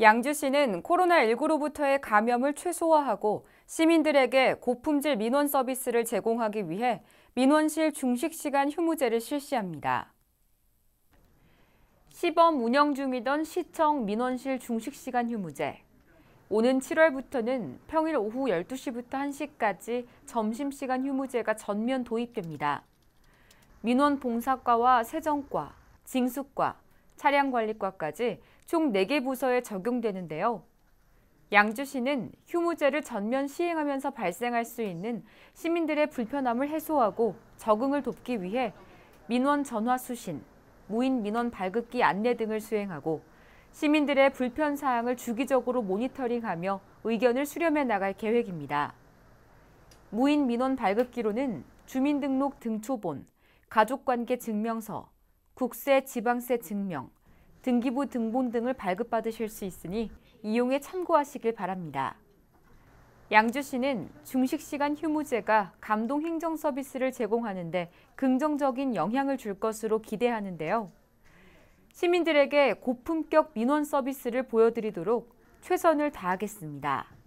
양주시는 코로나19로부터의 감염을 최소화하고 시민들에게 고품질 민원 서비스를 제공하기 위해 민원실 중식시간 휴무제를 실시합니다. 시범 운영 중이던 시청 민원실 중식시간 휴무제. 오는 7월부터는 평일 오후 12시부터 1시까지 점심시간 휴무제가 전면 도입됩니다. 민원 봉사과와 세정과, 징수과, 차량관리과까지 총 4개 부서에 적용되는데요. 양주시는 휴무제를 전면 시행하면서 발생할 수 있는 시민들의 불편함을 해소하고 적응을 돕기 위해 민원 전화 수신, 무인 민원 발급기 안내 등을 수행하고 시민들의 불편 사항을 주기적으로 모니터링하며 의견을 수렴해 나갈 계획입니다. 무인 민원 발급기로는 주민등록 등초본, 가족관계 증명서, 국세 지방세 증명, 등기부 등본 등을 발급받으실 수 있으니 이용에 참고하시길 바랍니다. 양주시는 중식시간 휴무제가 감동 행정 서비스를 제공하는 데 긍정적인 영향을 줄 것으로 기대하는데요. 시민들에게 고품격 민원 서비스를 보여드리도록 최선을 다하겠습니다.